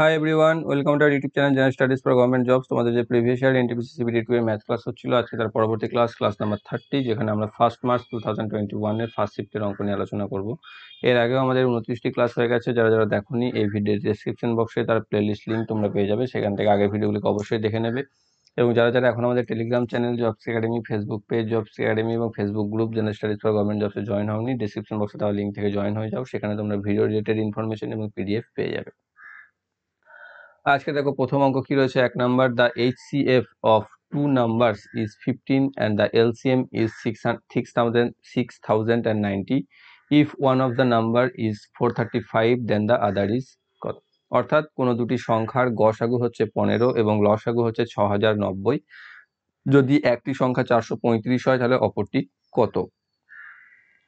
High everyone welcome to YouTube channel general studies for government jobs তোমাদের যে previous year NTPC CBT two এর math class হচ্ছিল আজকে তার পরবর্তী ক্লাস ক্লাস নাম্বার থার্টি যেখানে আমরা first March two thousand twenty ওয়ানের ফার্স্ট শিফটের অঙ্ক নিয়ে আলোচনা করব এর আগেও আমাদের উনত্রিশটি ক্লাস হয়ে গেছে যারা যারা দেখোনি এই ভিডিওর ডিসক্রিপশন বক্সে তার প্লে লিস্ট লিঙ্ক তোমরা পেয়ে যাবে সেখান থেকে আগের ভিডিওগুলিকে অবশ্যই দেখে নেবে এবং যারা যারা এখন আমাদের Telegram channel jobs academy Facebook page jobs academy এবং Facebook group general studies for government জবসে জয়েন হওনি ডিসক্রিপশন বক্সে তার লিঙ্ক থেকে জয়েন হয়ে যাও সেখানে তোমরা ভিডিও রিলেটেড ইনফরমেশন এবং পিডিএফ পেয়ে যাবে আজকে দেখো প্রথম অঙ্ক কি রয়েছে এক number the H C F of two numbers is fifteen and the M is six six thousand six thousand and ninety if one of the number is four thirty five then the other is কত অর্থাৎ কোনো দুটি সংখ্যার গসাগু হচ্ছে পনেরো এবং লসাগু হচ্ছে ছ হাজার নব্বই যদি একটি সংখ্যা চারশো পঁয়ত্রিশ হয় তাহলে অপরটি কত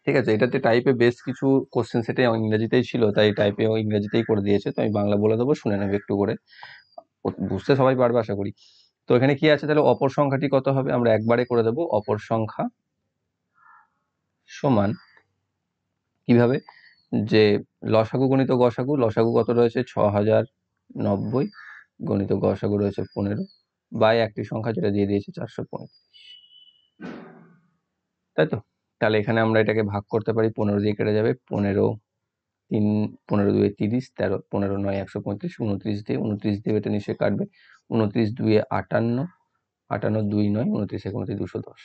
ঠিক আছে এটাতে টাইপে বেশ কিছু কোশ্চেন সেটে ইংরেজিতেই ছিল তাই টাইপে ইংরেজিতেই করে দিয়েছে তো আমি বাংলা বলে দেবো শুনে নেবে একটু করে বুঝতে সবাই পারবে আশা করি তো এখানে কি আছে তাহলে অপর সংখ্যাটি কত হবে আমরা একবারে করে দেবো অপর সংখ্যা সমান কিভাবে যে লসাগু গণিত গসাগু লসাগু কত রয়েছে ছ হাজার নব্বই গণিত গসাগু রয়েছে পনেরো বাই একটি সংখ্যা যেটা দিয়ে দিয়েছে চারশো পঁয়ত্রিশ তাই তো তাহলে এখানে আমরা এটাকে ভাগ করতে পারি পনেরো দিয়ে কেটে যাবে পনেরো তিন পনেরো দুয়ে তিরিশ তেরো পনেরো নয় একশো পঁয়ত্রিশ উনত্রিশ দিয়ে উনত্রিশ দিয়ে এটা নিশ্চয়ই কাটবে উনত্রিশ দুয়ে আটান্ন আটান্ন দুই নয় উনত্রিশ এক উনত্রিশ দুশো দশ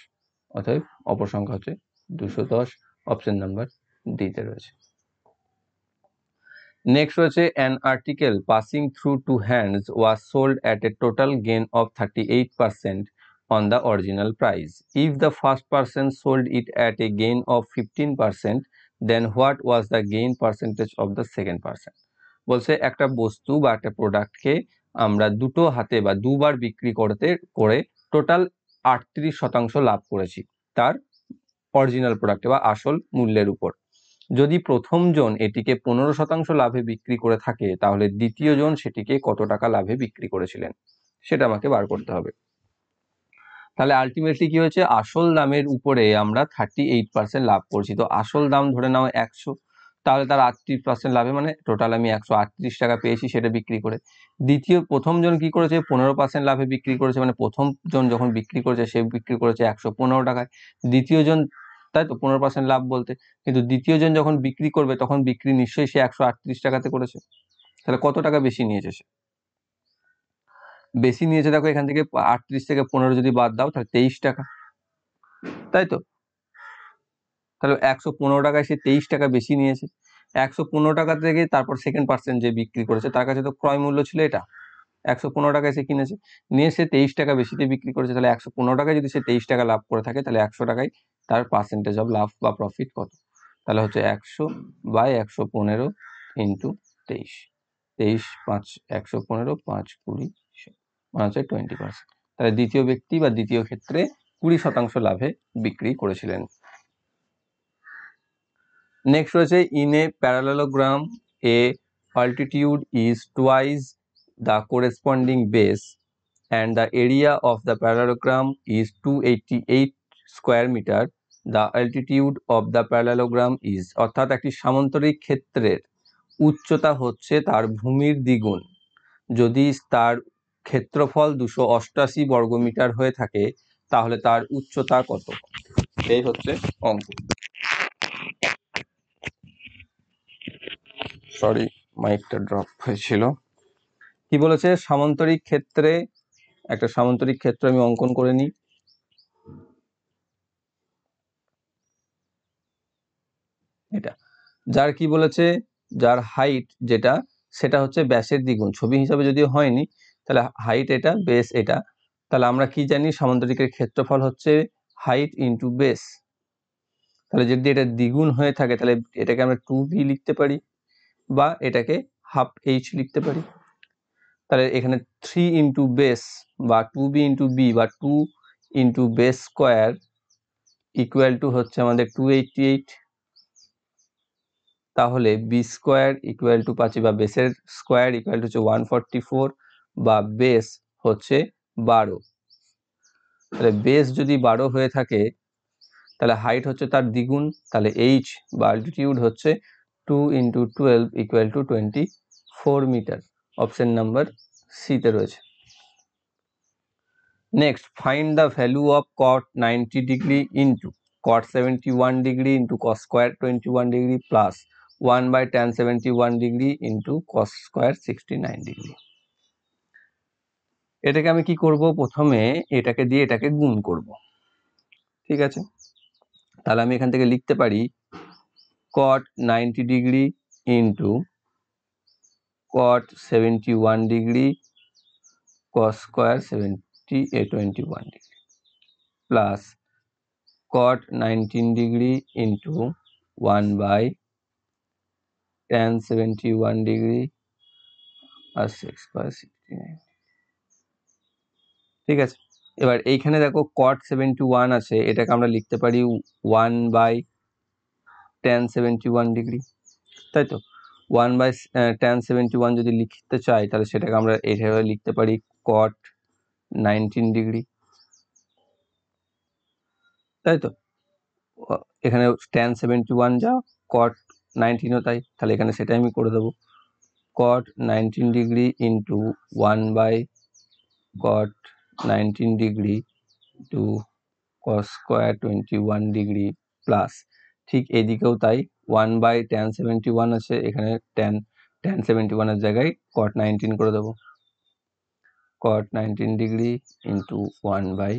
অতএব অপর সংখ্যা হচ্ছে দুশো দশ অপশন নাম্বার ডিতে রয়েছে নেক্সট রয়েছে an article passing through two hands was sold at a total gain of thirty eight percent on the original price. If the first person sold it at a gain of 15%, then what was the gain percentage of the second person? বলছে একটা বস্তু বা একটা প্রোডাক্টকে আমরা দুটো হাতে বা দুবার বিক্রি করতে করে টোটাল আটত্রিশ শতাংশ লাভ করেছি তার অরিজিনাল প্রোডাক্টে বা আসল মূল্যের উপর যদি প্রথমজন এটিকে পনেরো শতাংশ লাভে বিক্রি করে থাকে তাহলে দ্বিতীয় জন সেটিকে কত টাকা লাভে বিক্রি করেছিলেন সেটা আমাকে বার করতে হবে তাহলে আলটিমেটলি কি হয়েছে আসল দামের উপরে আমরা থার্টি এইট পার্সেন্ট লাভ করছি তো আসল দাম ধরে নাও একশো তাহলে তার আটত্রিশ পার্সেন্ট লাভে মানে টোটাল আমি একশো আটত্রিশ টাকা পেয়েছি সেটা বিক্রি করে দ্বিতীয় প্রথম জন কি করেছে পনেরো পার্সেন্ট লাভে বিক্রি করেছে মানে প্রথম জন যখন বিক্রি করেছে সে বিক্রি করেছে একশো পনেরো টাকায় দ্বিতীয় জন তাই তো পনেরো পার্সেন্ট লাভ বলতে কিন্তু দ্বিতীয় জন যখন বিক্রি করবে তখন বিক্রি নিশ্চয়ই সে একশো আটত্রিশ টাকাতে করেছে তাহলে কত টাকা বেশি নিয়েছে সে বেশি নিয়েছে দেখো এখান থেকে আটত্রিশ থেকে পনেরো যদি বাদ দাও তাহলে তেইশ টাকা তাই তো তাহলে একশো পনেরো টাকায় সে তেইশ টাকা বেশি নিয়েছে একশো পনেরো টাকা থেকে তারপর সেকেন্ড পার্সেন্ট যে বিক্রি করেছে তার কাছে তো ক্রয় মূল্য ছিল এটা একশো পনেরো টাকায় সে কিনেছে নিয়ে সে তেইশ টাকা বেশিতে বিক্রি করেছে তাহলে একশো পনেরো টাকায় যদি সে তেইশ টাকা লাভ করে থাকে তাহলে একশো টাকায় তার পার্সেন্টেজ অফ লাভ বা প্রফিট কত তাহলে হচ্ছে একশো বাই একশো পনেরো ইন্টু তেইশ তেইশ পাঁচ একশো পনেরো পাঁচ কুড়ি মানে হচ্ছে টোয়েন্টি পার্সেন্ট তাহলে দ্বিতীয় ব্যক্তি বা দ্বিতীয় ক্ষেত্রে কুড়ি শতাংশ লাভে বিক্রি করেছিলেন নেক্সট রয়েছে in a parallelogram a altitude is twice the corresponding base and the area of the parallelogram is two eighty eight square metre the altitude of the parallelogram is অর্থাৎ একটি সামান্তরিক ক্ষেত্রের উচ্চতা হচ্ছে তার ভূমির দ্বিগুণ যদি তার ক্ষেত্রফল দুশো অষ্টাশি বর্গমিটার হয়ে থাকে তাহলে তার উচ্চতা কত এই হচ্ছে অঙ্ক সরি মাইকটা ড্রপ হয়েছিল কি বলেছে সামান্তরিক ক্ষেত্রে একটা সামান্তরিক ক্ষেত্র আমি অঙ্কন করে নিই এটা যার কি বলেছে যার হাইট যেটা সেটা হচ্ছে ব্যাসের দ্বিগুণ ছবি হিসাবে যদিও হয়নি তাহলে হাইট এটা বেস এটা তাহলে আমরা কি জানি সামান্তরিকের ক্ষেত্রফল হচ্ছে হাইট ইন্টু বেস তাহলে যদি এটা দ্বিগুণ হয়ে থাকে তাহলে এটাকে আমরা টু বি লিখতে পারি বা এটাকে হাফ এইচ লিখতে পারি তাহলে এখানে থ্রি ইন্টু বেস বা টু বি ইন্টু বি বা two into base square equal to হচ্ছে আমাদের টু এইটটি এইট তাহলে বি স্কোয়ার ইকুয়াল টু পাচ্ছি বা বেসের স্কোয়ার ইকুয়াল টু হচ্ছে ওয়ান ফর্টি ফোর বা বেস হচ্ছে বারো তাহলে বেস যদি বারো হয়ে থাকে তাহলে হাইট হচ্ছে তার দ্বিগুণ তাহলে এইচ বা আল্টিটিউড হচ্ছে two into twelve equal to twenty four meter option number সিতে রয়েছে next find the value of cot ninety degree into one degree into cos square twenty one degree plus one by ten seventy one degree into cos square sixty nine degree এটাকে আমি কি করব প্রথমে এটাকে দিয়ে এটাকে গুণ করব ঠিক আছে তাহলে আমি এখান থেকে লিখতে পারি cot ninety degree into cot seventy one degree cos square seventy a twenty one degree plus degree into one by 1 seventy one degree আর সিক্স স্কোয়ার সিক্সটি নাইন ঠিক আছে এবার এইখানে দেখো কট সেভেন্টি ওয়ান আছে এটাকে আমরা লিখতে পারি one by ten seventy one degree তাই তো one by ten seventy one যদি লিখতে চাই তাহলে সেটাকে আমরা এইভাবে লিখতে পারি কট নাইনটিন ডিগ্রি তাই তো এখানে টেন সেভেন্টি ওয়ান যা কট নাইনটিনও তাই তাহলে এখানে সেটাই আমি করে দেবো cot nineteen degree into one by cot 19 degree to cos square 21 degree plus ঠিক এদিকেও তাই one by ten seventy one আছে এখানে টেন টেন সেভেন্টি ওয়ানের জায়গায় কট নাইনটিন করে দেবো cot 19 degree into 1 by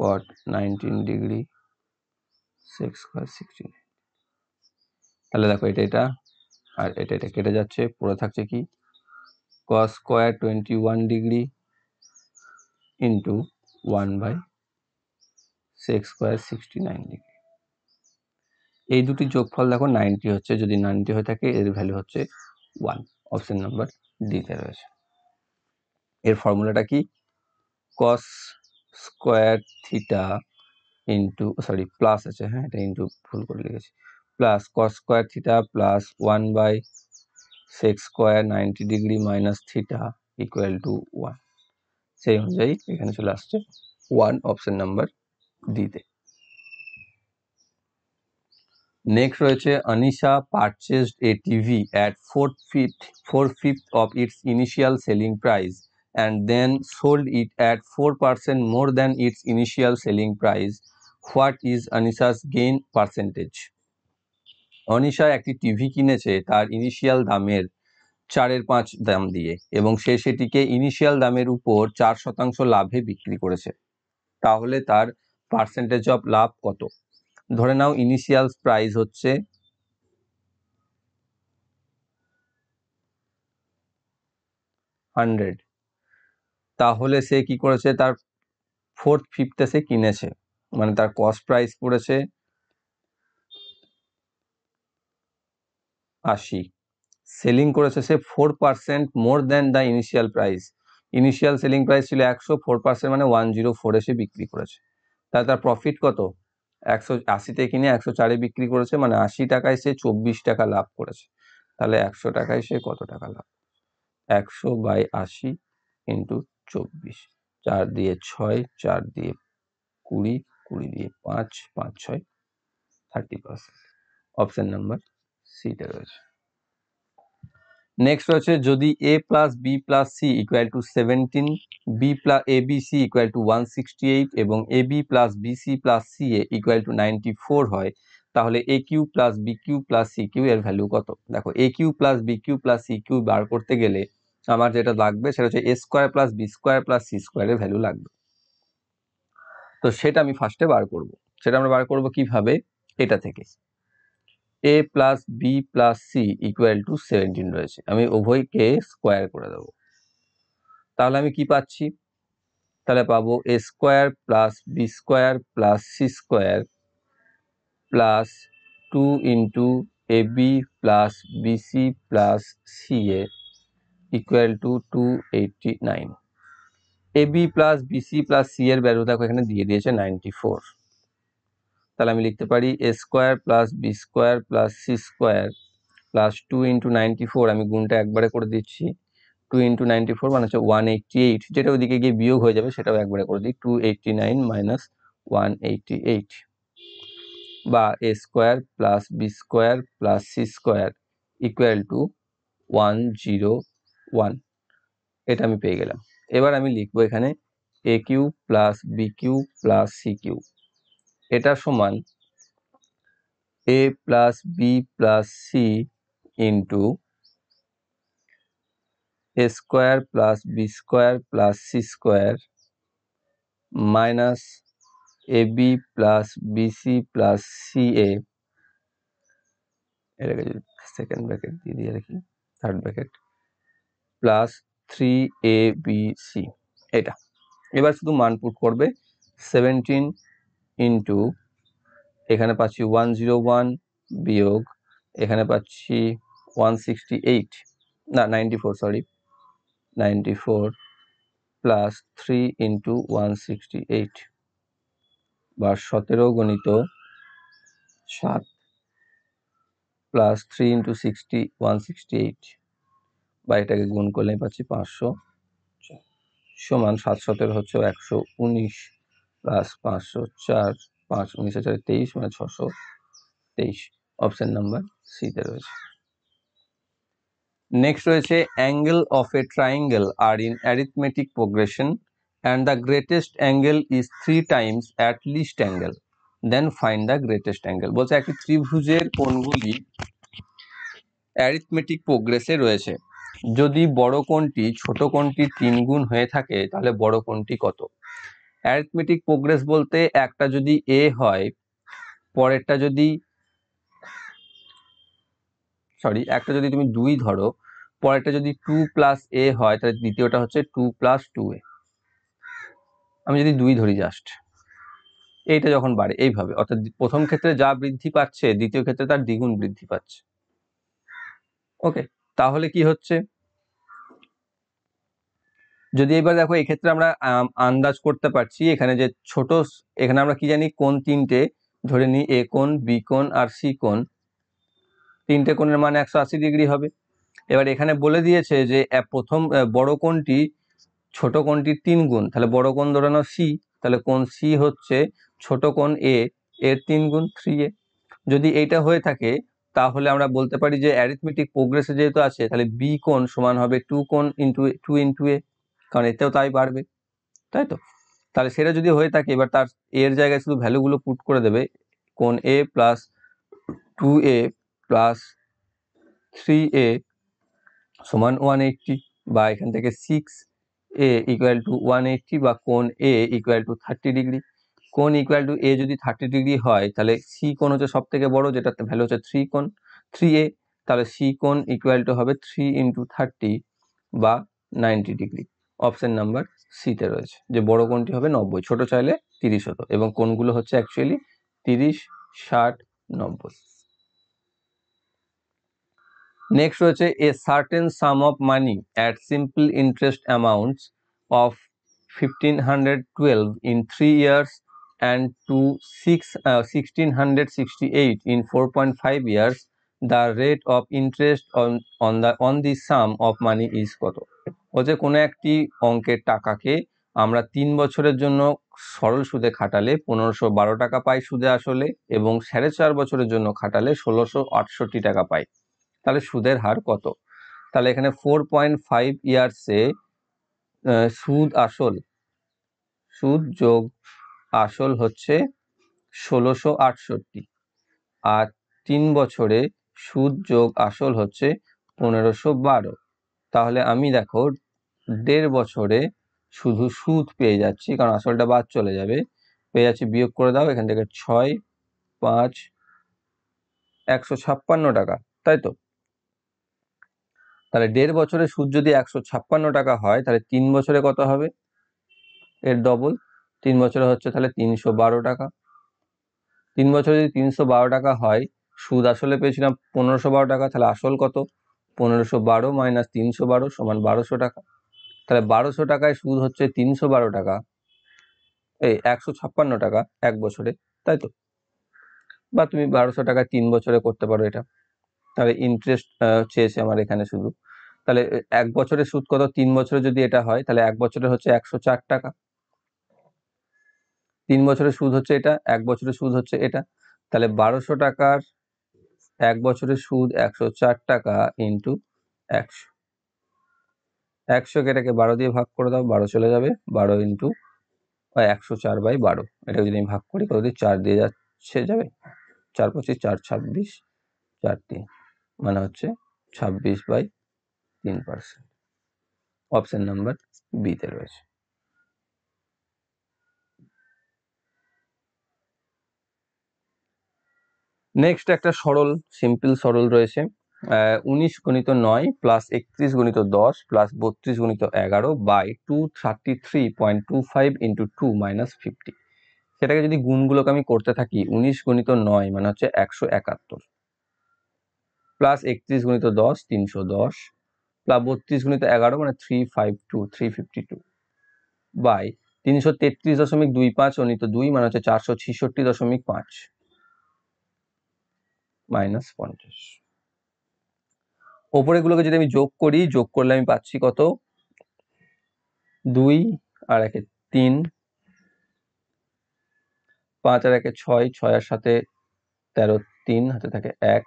cot 19 degree 6 square 16 তাহলে দেখো এটা এটা আর এটা এটা কেটে যাচ্ছে পড়ে থাকছে কি cos square 21 degree into 1 by sec square 69 degree এই দুটি যোগফল দেখো নাইনটি হচ্ছে যদি নাইনটি হয়ে থাকে এর ভ্যালু হচ্ছে ওয়ান অপশন নাম্বার তে রয়েছে এর ফর্মুলাটা কি cos square theta into sorry plus আছে হ্যাঁ এটা ইনটু ভুল করে লিখেছি plus cos square theta plus one by sec square ninety degree minus theta equal to one সেই অনুযায়ী এখানে চলে আসছে ওয়ান অপশন নাম্বার দিতে নেক্সট রয়েছে Anisha purchased a TV at four fif four fifth of its initial selling price and then sold it at four percent more than its initial selling price what is Anisha's gain percentage Anisha একটি TV কিনেছে তার initial দামের চারের পাঁচ দাম দিয়ে এবং সে সেটিকে ইনিশিয়াল দামের উপর চার শতাংশ লাভে বিক্রি করেছে তাহলে তার পার্সেন্টেজ অফ লাভ কত ধরে নাও ইনিশিয়াল প্রাইস হচ্ছে হান্ড্রেড তাহলে সে কি করেছে তার ফোর্থ ফিফথে সে কিনেছে মানে তার কস্ট প্রাইস পড়েছে আশি সেলিং করেছে সে four percent more than the initial price initial selling price ছিল একশো ফোর পার্সেন্ট মানে ওয়ান জিরো ফোরে সে বিক্রি করেছে তাহলে তার প্রফিট কত একশো আশিতে কিনে একশো চারে বিক্রি করেছে মানে আশি টাকায় সে চব্বিশ টাকা লাভ করেছে তাহলে একশো টাকায় সে কত টাকা লাভ একশো বাই আশি ইন্টু চব্বিশ চার দিয়ে ছয় চার দিয়ে কুড়ি কুড়ি দিয়ে পাঁচ পাঁচ ছয় থার্টি পার্সেন্ট অপশান নাম্বার সিটা রয়েছে নেক্সট রয়েছে যদি a plus b plus c equal to seventeen b plus a b c equal to one sixty eight এবং a B plus b c plus c a equal to ninety four হয় তাহলে a cube plus b cube plus c cube এর value কত দেখো a cube plus b cube plus c cube বার করতে গেলে আমার যেটা লাগবে সেটা হচ্ছে a square plus b square plus c স্কোয়ারের ভ্যালু লাগবে তো সেটা আমি ফার্স্টে বার করব সেটা আমরা বার করব কিভাবে এটা থেকে a plus b plus c equal to seventeen রয়েছে আমি উভয়কে স্কোয়ার করে দেব তাহলে আমি কি পাচ্ছি তাহলে পাবো a square plus b square plus c square plus two into a B plus b c plus c a equal to two eighty nine a B plus b c plus c এর value দেখো এখানে দিয়ে দিয়েছে ninety four তাহলে আমি লিখতে পারি a square plus b square plus c square plus two into ninety four আমি গুণটা একবারে করে দিচ্ছি টু ইন্টু নাইনটি ফোর মানে হচ্ছে ওয়ান এইটটি এইট যেটা ওদিকে গিয়ে বিয়োগ হয়ে যাবে সেটাও একবারে করে দিই two eighty nine minus one eighty eight বা a square plus b square plus c square equal to one zero one এটা আমি পেয়ে গেলাম এবার আমি লিখবো এখানে a cube plus b cube plus c cube এটা সমান a plus b plus c into a square plus b square plus c square minus a B plus b c plus c a second bracket দিয়ে দিয়ে রাখি third bracket plus three a b c এটা এবার শুধু মান put করবে seventeen into এখানে পাচ্ছি ওয়ান জিরো ওয়ান বিয়োগ এখানে পাচ্ছি ওয়ান সিক্সটি এইট না ninety four sorry ninety four plus three into one sixty eight বা সতেরো গণিত সাত plus three into sixty one sixty eight বা এটাকে গুণ করলে পাচ্ছি পাঁচশো সমান সাত সতেরো হচ্ছে একশো উনিশ প্লাস পাঁচশো চার পাঁচ উনিশশো চারে তেইশ মানে ছশো তেইশ অপশান নাম্বার সিতে রয়েছে নেক্সট রয়েছে angle of a triangle are in arithmetic progression and the greatest angle is three times at least angle then find the greatest angle বলছে একটি ত্রিভুজের কোণগুলি অ্যারিথমেটিক প্রোগ্রেসে রয়েছে যদি বড় কোণটি ছোট কোণটি তিন গুণ হয়ে থাকে তাহলে বড় কোণটি কত অ্যারিথমেটিক প্রোগ্রেস বলতে একটা যদি এ হয় পরেরটা যদি সরি একটা যদি তুমি দুই ধরো পরেরটা যদি টু প্লাস এ হয় তাহলে দ্বিতীয়টা হচ্ছে টু প্লাস টু এ আমি যদি দুই ধরি জাস্ট এইটা যখন বাড়ে এইভাবে অর্থাৎ প্রথম ক্ষেত্রে যা বৃদ্ধি পাচ্ছে দ্বিতীয় ক্ষেত্রে তার দ্বিগুণ বৃদ্ধি পাচ্ছে ওকে তাহলে কি হচ্ছে যদি এবার দেখো এক্ষেত্রে আমরা আন্দাজ করতে পারছি এখানে যে ছোট এখানে আমরা কি জানি কোন তিনটে ধরে নিই এ কোন বি কোন আর সি কোন তিনটে কোণের মান একশো ডিগ্রি হবে এবার এখানে বলে দিয়েছে যে প্রথম বড় কোণটি ছোট কোণটির তিন গুণ তাহলে বড় কোণ ধরানো সি তাহলে কোন সি হচ্ছে ছোট কোণ এ এর তিন গুণ থ্রি এ যদি এইটা হয়ে থাকে তাহলে আমরা বলতে পারি যে অ্যারিথমেটিক প্রোগ্রেসে যেহেতু আছে তাহলে বি কোণ সমান হবে টু কোণ ইন্টু টু ইন্টু এ কারণ এতেও তাই বাড়বে তাই তো তাহলে সেটা যদি হয়ে থাকে এবার তার এর জায়গায় শুধু ভ্যালুগুলো পুট করে দেবে কোন a plus two a plus three a সমান ওয়ান এইটটি বা এখান থেকে six a equal to one eighty বা কোন a equal to thirty degree কোন ইকুয়াল টু এ যদি থার্টি ডিগ্রি হয় তাহলে সি কোন হচ্ছে সব থেকে বড় যেটাতে ভ্যালু হচ্ছে থ্রি কোন থ্রি এ তাহলে সি কোন ইকুয়াল টু হবে থ্রি ইন্টু থার্টি বা নাইনটি ডিগ্রি অপশন নাম্বার সিতে রয়েছে যে বড় কোনটি হবে নব্বই ছোট চাইলে তিরিশ হতো এবং কোনগুলো হচ্ছে অ্যাকচুয়ালি তিরিশ ষাট নব্বই নেক্সট রয়েছে a certain sum of money at simple interest amounts of fifteen hundred twelve in three years and two six sixteen hundred sixty eight in four point five years the rate of interest on on the on the sum of money is কত হচ্ছে কোনো একটি অঙ্কের টাকাকে আমরা তিন বছরের জন্য সরল সুদে খাটালে পনেরোশো বারো টাকা পাই সুদে আসলে এবং সাড়ে চার বছরের জন্য খাটালে ষোলোশো আটষট্টি টাকা পাই তাহলে সুদের হার কত তাহলে এখানে ফোর পয়েন্ট ফাইভ ইয়ার্সে সুদ আসল সুদ যোগ আসল হচ্ছে ষোলোশো আটষট্টি আর তিন বছরে সুদ যোগ আসল হচ্ছে পনেরোশো বারো তাহলে আমি দেখো দেড় বছরে শুধু সুদ পেয়ে যাচ্ছি কারণ আসলটা বাদ চলে যাবে পেয়ে যাচ্ছি বিয়োগ করে দাও এখান থেকে ছয় পাঁচ একশো ছাপ্পান্ন টাকা তাই তো তাহলে দেড় বছরে সুদ যদি একশো ছাপ্পান্ন টাকা হয় তাহলে তিন বছরে কত হবে এর ডবল তিন বছরে হচ্ছে তাহলে তিনশো বারো টাকা তিন বছরে যদি তিনশো বারো টাকা হয় সুদ আসলে পেয়েছিলাম পনেরোশো বারো টাকা তাহলে আসল কত পনেরোশো বারো মাইনাস তিনশো বারো সমান বারোশো টাকা তাহলে বারোশো টাকায় সুদ হচ্ছে তিনশো বারো টাকা এই একশো ছাপ্পান্ন টাকা এক বছরে তাই তো বা তুমি বারোশো টাকা তিন বছরে করতে পারো এটা তাহলে ইন্টারেস্ট চেয়েছে আমার এখানে শুধু তাহলে এক বছরের সুদ কত তিন বছরে যদি এটা হয় তাহলে এক বছরে হচ্ছে একশো চার টাকা তিন বছরের সুদ হচ্ছে এটা এক বছরের সুদ হচ্ছে এটা তাহলে বারোশো টাকার এক বছরের সুদ একশো চার টাকা ইন্টু একশো একশোকে এটাকে বারো দিয়ে ভাগ করে দাও বারো চলে যাবে বারো ইন্টু বা একশো চার বাই বারো এটাকে যদি আমি ভাগ করি কত দিয়ে চার দিয়ে যাচ্ছে যাবে চার পঁচিশ চার ছাব্বিশ চার তিন মানে হচ্ছে ছাব্বিশ বাই তিন পার্সেন্ট অপশান নাম্বার বিতে রয়েছে নেক্সট একটা সরল সিম্পল সরল রয়েছে উনিশ গণিত নয় প্লাস একত্রিশ গণিত দশ প্লাস বত্রিশ গণিত এগারো by two thirty three point two five into two minus fifty সেটাকে যদি গুণগুলোকে আমি করতে থাকি উনিশ গণিত নয় মানে হচ্ছে একশো একাত্তর প্লাস একত্রিশ গণিত দশ তিনশো দশ প্লাস বত্রিশ গণিত এগারো মানে three five two three fifty two by তিনশো তেত্রিশ দশমিক দুই পাঁচ গণিত দুই মানে হচ্ছে চারশো ছিষট্টি দশমিক পাঁচ মাইনাস পঞ্চাশ ওপরে গুলোকে যদি আমি যোগ করি যোগ করলে আমি পাচ্ছি কত দুই আর একে তিন পাঁচ আর একে ছয় ছয় আর সাথে তেরো তিন হাতে থাকে এক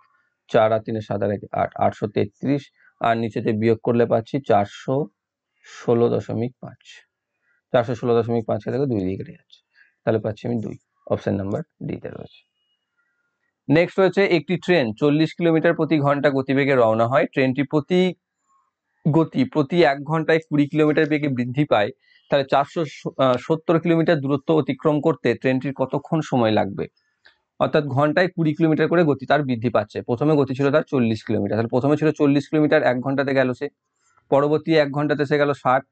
চার আর তিনের সাত আর একে আট আটশো তেত্রিশ আর নিচেতে বিয়োগ করলে পাচ্ছি চারশো ষোলো দশমিক পাঁচ চারশো ষোলো দশমিক পাঁচকে থেকে দুই দিকে কেটে যাচ্ছে তাহলে পাচ্ছি আমি দুই অপশান নাম্বার ডিতে রয়েছে নেক্সট রয়েছে একটি ট্রেন চল্লিশ কিলোমিটার প্রতি ঘন্টা গতিবেগে রওনা হয় ট্রেনটি প্রতি গতি প্রতি এক ঘন্টায় কুড়ি কিলোমিটার বেগে বৃদ্ধি পায় তাহলে চারশো সত্তর কিলোমিটার দূরত্ব অতিক্রম করতে ট্রেনটির কতক্ষণ সময় লাগবে অর্থাৎ ঘন্টায় কুড়ি কিলোমিটার করে গতি তার বৃদ্ধি পাচ্ছে প্রথমে গতি ছিল তার চল্লিশ কিলোমিটার তাহলে প্রথমে ছিল চল্লিশ কিলোমিটার এক ঘন্টাতে গেল সে পরবর্তী এক ঘন্টাতে সে গেল ষাট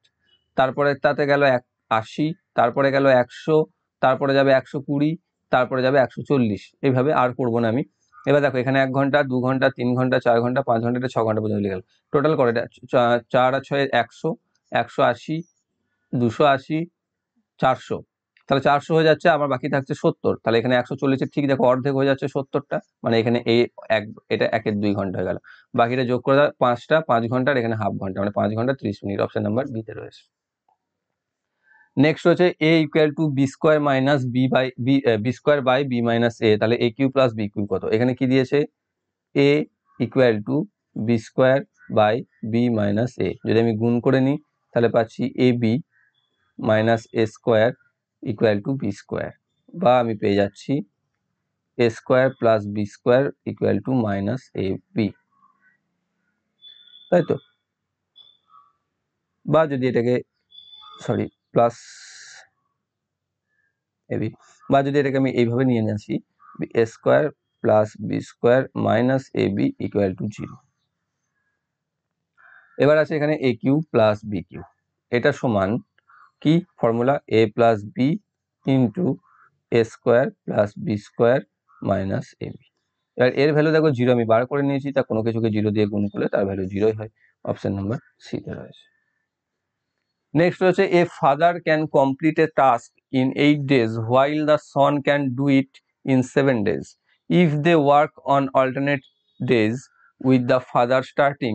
তারপরে তাতে গেল এক আশি তারপরে গেল একশো তারপরে যাবে একশো কুড়ি তারপরে যাবে একশো চল্লিশ এইভাবে আর করবো না আমি এবার দেখো এখানে এক ঘন্টা দু ঘন্টা তিন ঘন্টা চার ঘন্টা পাঁচ ঘন্টা ছ ঘন্টা পর্যন্ত লিখে গেল টোটাল করে চার আর ছয় একশো একশো আশি দুশো আশি চারশো তাহলে চারশো হয়ে যাচ্ছে আমার বাকি থাকছে সত্তর তাহলে এখানে একশো চল্লিশের ঠিক দেখো অর্ধেক হয়ে যাচ্ছে সত্তরটা মানে এখানে এই এক এটা একের দুই ঘন্টা হয়ে গেল বাকিটা যোগ করে দেওয়া পাঁচটা পাঁচ ঘন্টার এখানে হাফ ঘন্টা মানে পাঁচ ঘন্টা ত্রিশ মিনিট অপশন নাম্বার বিতে রয়েছে নেক্সট হচ্ছে a equal to b square minus b by b b square by b minus a তাহলে a cube plus b cube কত এখানে কি দিয়েছে a equal to b square by b minus a যদি আমি গুণ করে নিই তাহলে পাচ্ছি a b minus a square equal to b square বা আমি পেয়ে যাচ্ছি a square plus b square equal to minus a b তাই তো বা যদি এটাকে সরি প্লাস এবি বা যদি এটাকে আমি এইভাবে নিয়ে নিয়ে আসি a square plus b square minus a b equal to zero এবার আছে এখানে a cube plus b cube এটা সমান কি formula a plus b into a square plus b square minus a b এবার এর ভ্যালু দেখো জিরো আমি বার করে নিয়েছি তা কোনো কিছুকে জিরো দিয়ে গুণ করলে তার ভ্যালু জিরোই হয় অপশান নাম্বার সিতে রয়েছে নেক্সট হচ্ছে a father can complete a task in eight days while the son can do it in seven days if they work on alternate days with the father starting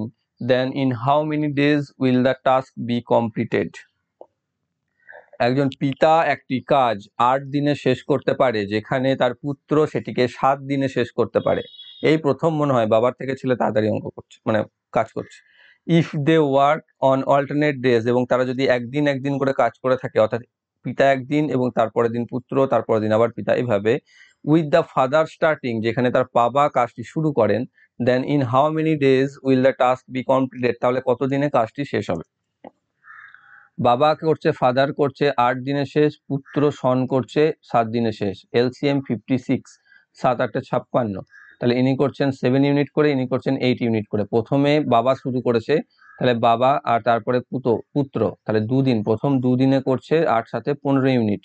then in how many days will the task be completed একজন পিতা একটি কাজ আট দিনে শেষ করতে পারে যেখানে তার পুত্র সেটিকে সাত দিনে শেষ করতে পারে এই প্রথম মনে হয় বাবার থেকে ছেলে তাড়াতাড়ি অঙ্ক করছে মানে কাজ করছে if they work on alternate days এবং তারা যদি একদিন একদিন করে কাজ করে থাকে অর্থাৎ পিতা একদিন এবং তারপরের দিন পুত্র তারপরের দিন আবার পিতা এইভাবে উইথ দ্য ফাদার স্টার্টিং যেখানে তার বাবা কাজটি শুরু করেন then in how many days will the task be completed তাহলে কতদিনে কাজটি শেষ হবে বাবা করছে ফাদার করছে আট দিনে শেষ পুত্র সন করছে সাত দিনে শেষ এলসিএম ফিফটি সিক্স সাত আটটা ছাপ্পান্ন তাহলে ইনি করছেন সেভেন ইউনিট করে ইনি করছেন এইট ইউনিট করে প্রথমে বাবা শুরু করেছে তাহলে বাবা আর তারপরে পুতো পুত্র তাহলে দুদিন প্রথম দুদিনে করছে আট সাথে পনেরো ইউনিট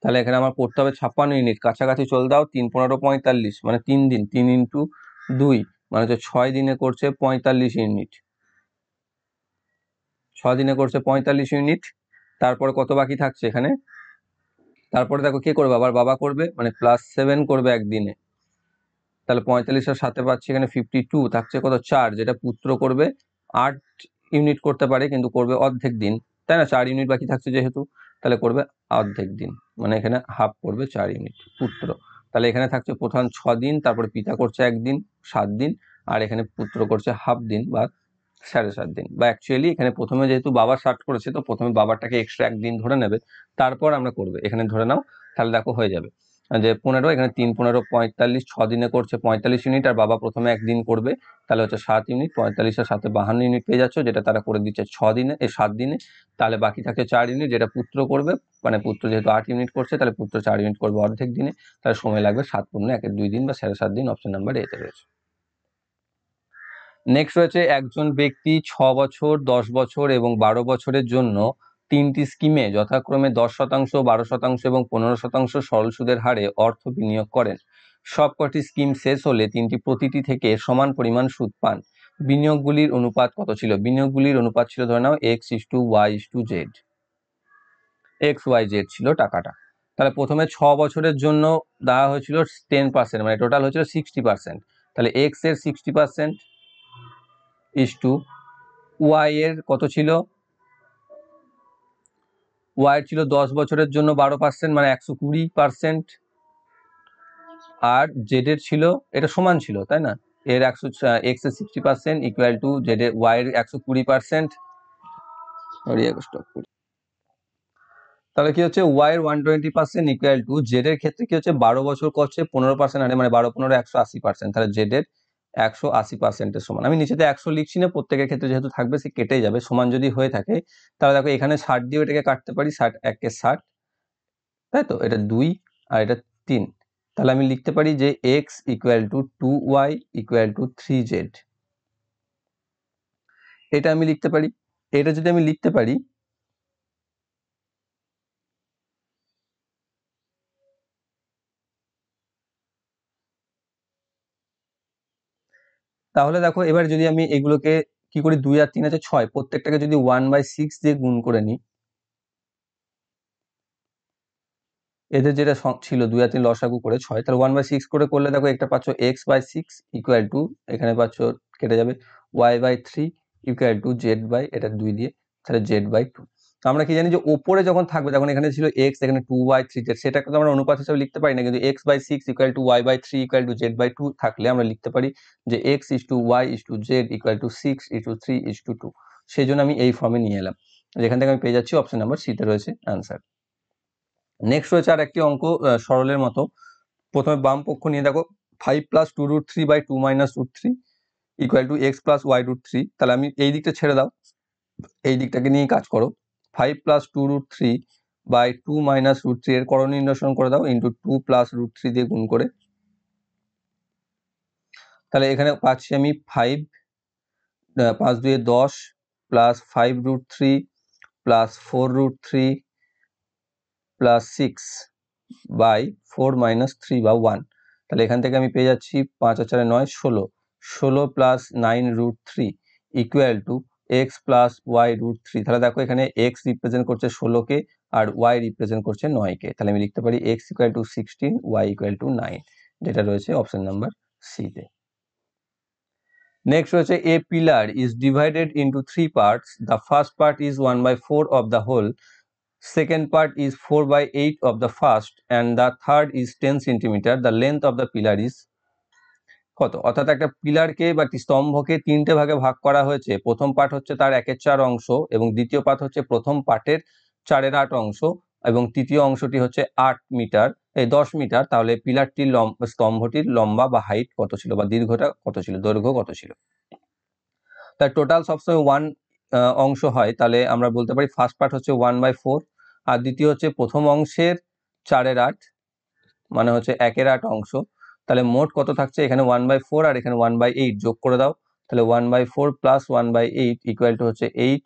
তাহলে এখানে আমার করতে হবে ছাপ্পান্ন ইউনিট কাছাকাছি চল দাও তিন পনেরো পঁয়তাল্লিশ মানে তিন দিন তিন ইন্টু দুই মানে হচ্ছে ছয় দিনে করছে পঁয়তাল্লিশ ইউনিট ছয় দিনে করছে পঁয়তাল্লিশ ইউনিট তারপরে কত বাকি থাকছে এখানে তারপরে দেখো কে করবে আবার বাবা করবে মানে প্লাস সেভেন করবে একদিনে তাহলে পঁয়তাল্লিশ আর সাথে পাচ্ছি এখানে ফিফটি টু থাকছে কত চার যেটা পুত্র করবে আট ইউনিট করতে পারে কিন্তু করবে অর্ধেক দিন তাই না চার ইউনিট বাকি থাকছে যেহেতু তাহলে করবে অর্ধেক দিন মানে এখানে হাফ করবে চার ইউনিট পুত্র তাহলে এখানে থাকছে প্রথম ছ দিন তারপরে পিতা করছে একদিন সাত দিন আর এখানে পুত্র করছে হাফ দিন বা সাড়ে সাত দিন বা অ্যাকচুয়ালি এখানে প্রথমে যেহেতু বাবা স্টার্ট করেছে তো প্রথমে বাবারটাকে এক্সট্রা একদিন ধরে নেবে তারপর আমরা করবে এখানে ধরে নাও তাহলে দেখো হয়ে যাবে যে পনেরো এখানে তিন পনেরো পঁয়তাল্লিশ ছ দিনে করছে পঁয়তাল্লিশ ইউনিট আর বাবা প্রথমে একদিন করবে তাহলে হচ্ছে সাত ইউনিট পঁয়তাল্লিশ আর সাথে বাহান্ন ইউনিট পেয়ে যাচ্ছ যেটা তারা করে দিচ্ছে ছ দিনে এই সাত দিনে তাহলে বাকি থাকে চার ইউনিট যেটা পুত্র করবে মানে পুত্র যেহেতু আট ইউনিট করছে তাহলে পুত্র চার ইউনিট করবে অর্ধেক দিনে তাহলে সময় লাগবে সাত পূর্ণ একের দুই দিন বা সাড়ে সাত দিন অপশন নাম্বার এতে রয়েছে নেক্সট রয়েছে একজন ব্যক্তি ছ বছর দশ বছর এবং বারো বছরের জন্য তিনটি স্কিমে যথাক্রমে দশ শতাংশ বারো শতাংশ এবং পনেরো শতাংশ সরল সুদের হারে অর্থ বিনিয়োগ করেন সব কটি স্কিম শেষ হলে তিনটি প্রতিটি থেকে সমান পরিমাণ সুদ পান বিনিয়োগগুলির অনুপাত কত ছিল বিনিয়োগগুলির অনুপাত ছিল ধরে নাও x is to y is to z x y z ছিল টাকাটা তাহলে প্রথমে ছ বছরের জন্য দেওয়া হয়েছিল টেন পার্সেন্ট মানে টোটাল হয়েছিল সিক্সটি পার্সেন্ট তাহলে এক্স এর sixty percent is to y এর কত ছিল ওয়াই ছিল দশ বছরের জন্য বারো পার্সেন্ট মানে একশো কুড়ি পার্সেন্ট আর জেডের ছিল এটা সমান ছিল তাই না এর একশো এক্স এর sixty percent equal to z এর একশো কুড়ি পার্সেন্ট তাহলে কি হচ্ছে এর one twenty percent equal to জেডের ক্ষেত্রে কি হচ্ছে বারো বছর করছে পনেরো পার্সেন্ট আরে মানে বারো পনেরো একশো আশি পার্সেন্ট তাহলে জেডের একশো আশি পার্সেন্টের সমান আমি নিচেতে একশো লিখছি না প্রত্যেকের ক্ষেত্রে যেহেতু থাকবে সে কেটে যাবে সমান যদি হয়ে থাকে তাহলে দেখো এখানে ষাট দিয়ে এটাকে কাটতে পারি ষাট একে ষাট তাই তো এটা দুই আর এটা তিন তাহলে আমি লিখতে পারি যে x equal to two y equal to three z এটা আমি লিখতে পারি এটা যদি আমি লিখতে পারি তাহলে দেখো এবার যদি আমি এগুলোকে কি করি দুই আর তিন আছে ছয় প্রত্যেকটাকে যদি ওয়ান বাই সিক্স দিয়ে গুণ করে নিই এদের যেটা ছিল দুই আর তিন লসাগু করে ছয় তাহলে ওয়ান বাই সিক্স করে করলে দেখো একটা পাচ্ছ x by six equal to এখানে পাচ্ছ কেটে যাবে y by three equal to z by এটা দুই দিয়ে তাহলে জেড বাই টু তো আমরা কি জানি যে ওপরে যখন থাকবে তখন এখানে ছিল এক্স এখানে টু বাই থ্রি জেড সেটাকে তো আমরা অনুপাত হিসাবে লিখতে পারি না কিন্তু x by six equal to y by three equal to z by two থাকলে আমরা লিখতে পারি যে x is to y is to z equal to six is to three is to two সেই জন্য আমি এই ফর্মে নিয়ে এলাম যেখান থেকে আমি পেয়ে যাচ্ছি অপশন নাম্বার সিতে রয়েছে অ্যান্সার নেক্সট রয়েছে আর একটি অঙ্ক সরলের মতো প্রথমে বাম পক্ষ নিয়ে দেখো five plus two root three by two minus root three equal to x plus y root three তাহলে আমি এই দিকটা ছেড়ে দাও এই দিকটাকে নিয়ে কাজ করো five plus two root three by two minus root three এর করণ নির্দেশন করে দাও into two plus root three দিয়ে গুণ করে তাহলে এখানে পাচ্ছি আমি ফাইভ পাঁচ দুয়ে দশ plus five root three plus four root three plus six by four minus three বা ওয়ান তাহলে এখান থেকে আমি পেয়ে যাচ্ছি পাঁচ আচারে নয় ষোলো ষোলো plus nine root three equal to x plus y root three তাহলে দেখো এখানে এক্স রিপ্রেজেন্ট করছে ষোলোকে আর ওয়াই রিপ্রেজেন্ট করছে নয়কে তাহলে আমি লিখতে পারি x equal to sixteen y equal to nine যেটা রয়েছে অপশন নাম্বার সিতে নেক্সট রয়েছে a pillar is divided into three parts the first part is one by four of the whole second part is four by eight of the first and the third is ten centimeter the length of the pillar is কত অর্থাৎ একটা পিলারকে বা একটি স্তম্ভকে তিনটে ভাগে ভাগ করা হয়েছে প্রথম পাঠ হচ্ছে তার একের চার অংশ এবং দ্বিতীয় পাঠ হচ্ছে প্রথম পাঠের চারের আট অংশ এবং তৃতীয় অংশটি হচ্ছে আট মিটার এই দশ মিটার তাহলে পিলারটির স্তম্ভটির লম্বা বা হাইট কত ছিল বা দীর্ঘটা কত ছিল দৈর্ঘ্য কত ছিল তার টোটাল সবসময় ওয়ান অংশ হয় তাহলে আমরা বলতে পারি ফার্স্ট পার্ট হচ্ছে ওয়ান বাই ফোর আর দ্বিতীয় হচ্ছে প্রথম অংশের চারের আট মানে হচ্ছে একের আট অংশ তাহলে মোট কত থাকছে এখানে ওয়ান বাই ফোর আর এখানে ওয়ান বাই এইট যোগ করে দাও তাহলে one by four plus one by eight equal to হচ্ছে eight